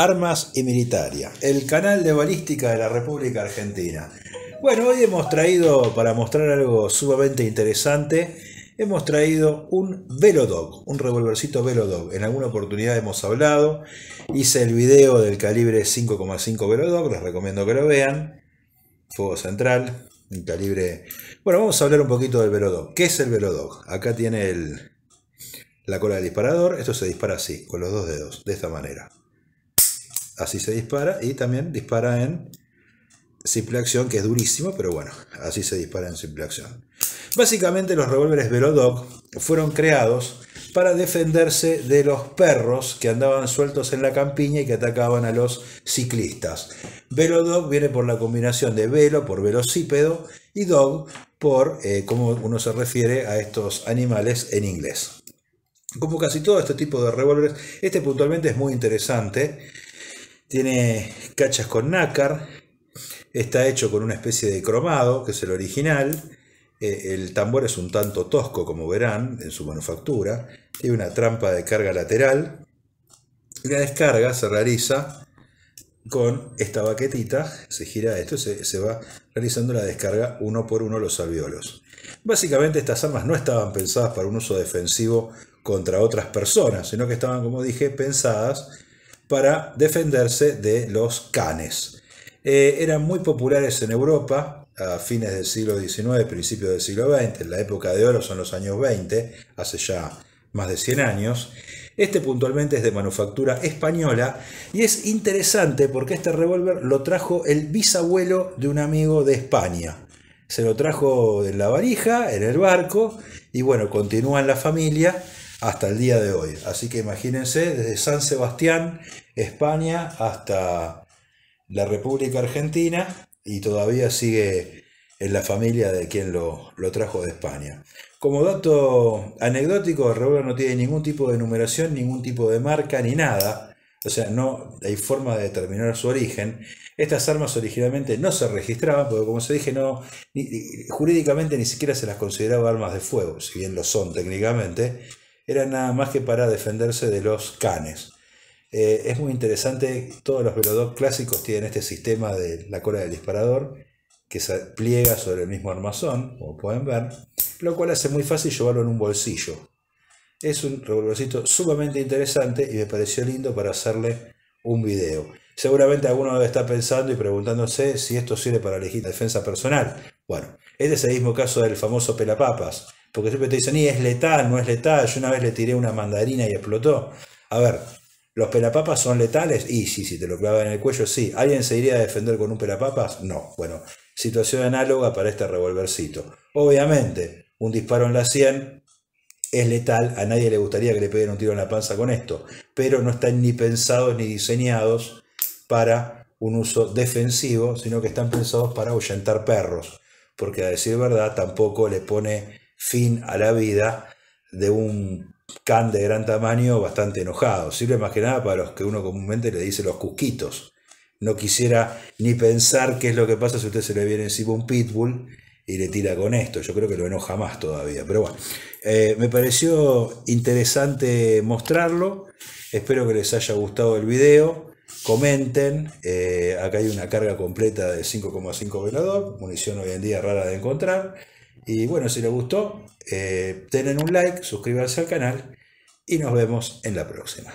Armas y Militaria, el canal de balística de la República Argentina. Bueno, hoy hemos traído, para mostrar algo sumamente interesante, hemos traído un Velodog, un revolvercito Velodog. En alguna oportunidad hemos hablado, hice el video del calibre 5,5 Velodog, les recomiendo que lo vean. Fuego central, un calibre... Bueno, vamos a hablar un poquito del Velodog. ¿Qué es el Velodog? Acá tiene el, la cola del disparador, esto se dispara así, con los dos dedos, de esta manera así se dispara y también dispara en simple acción, que es durísimo, pero bueno, así se dispara en simple acción. Básicamente los revólveres Velodog fueron creados para defenderse de los perros que andaban sueltos en la campiña y que atacaban a los ciclistas. Velodog viene por la combinación de velo por velocípedo y dog por eh, como cómo uno se refiere a estos animales en inglés. Como casi todo este tipo de revólveres, este puntualmente es muy interesante tiene cachas con nácar. Está hecho con una especie de cromado, que es el original. Eh, el tambor es un tanto tosco, como verán, en su manufactura. Tiene una trampa de carga lateral. Y la descarga se realiza con esta baquetita, se gira esto, se, se, va realizando la descarga uno por uno los alveolos. Básicamente estas armas no estaban pensadas para un uso defensivo contra otras personas, sino que estaban, como dije, pensadas para defenderse de los canes. Eh, eran muy populares en Europa a fines del siglo XIX, principios del siglo XX, la época de oro son los años 20, hace ya más de 100 años. Este puntualmente es de manufactura española y es interesante porque este revólver lo trajo el bisabuelo de un amigo de España. Se lo trajo en la varija, en el barco y bueno, continúa en la familia hasta el día de hoy. Así que imagínense, desde San Sebastián, España, hasta la República Argentina, y todavía sigue en la familia de quien lo, trajo de España. Como dato anecdótico, Revolver no tiene ningún tipo de numeración, ningún tipo de marca, ni nada. O sea, no hay forma de determinar su origen. Estas armas originalmente no se registraban, porque como se dije, no, jurídicamente ni siquiera se las consideraba armas de fuego, si bien lo son técnicamente era nada más que para defenderse de los canes. Eh, es muy interesante, todos los velodoc clásicos tienen este sistema de la cola del disparador que se pliega sobre el mismo armazón, como pueden ver, lo cual hace muy fácil llevarlo en un bolsillo. Es un revolvercito sumamente interesante y me pareció lindo para hacerle un video. Seguramente alguno está pensando y preguntándose si esto sirve para elegir defensa personal. Bueno, este es el mismo caso del famoso pelapapas. Porque siempre te dicen, y es letal, no es letal. Yo una vez le tiré una mandarina y explotó. A ver, ¿los pelapapas son letales? Y sí, si te lo clavan en el cuello, sí. ¿Alguien se iría a defender con un pelapapas? No. Bueno, situación análoga para este revolvercito. Obviamente, un disparo en la 100 es letal, a nadie le gustaría que le peguen un tiro en la panza con esto, pero no están ni pensados ni diseñados para un uso defensivo, sino que están pensados para ahuyentar perros, porque a decir verdad tampoco le pone fin a la vida de un can de gran tamaño bastante enojado. Sirve más que nada para los que uno comúnmente le dice los cusquitos. No quisiera ni pensar qué es lo que pasa si usted se le viene encima un pitbull y le tira con esto. Yo creo que lo enoja más todavía. Pero bueno, eh, me pareció interesante mostrarlo. Espero que les haya gustado el video. Comenten. Eh, acá hay una carga completa de 5,5 velador. Munición hoy en día rara de encontrar. Y bueno, si les gustó, eh, denle un like, suscríbanse al canal y nos vemos en la próxima.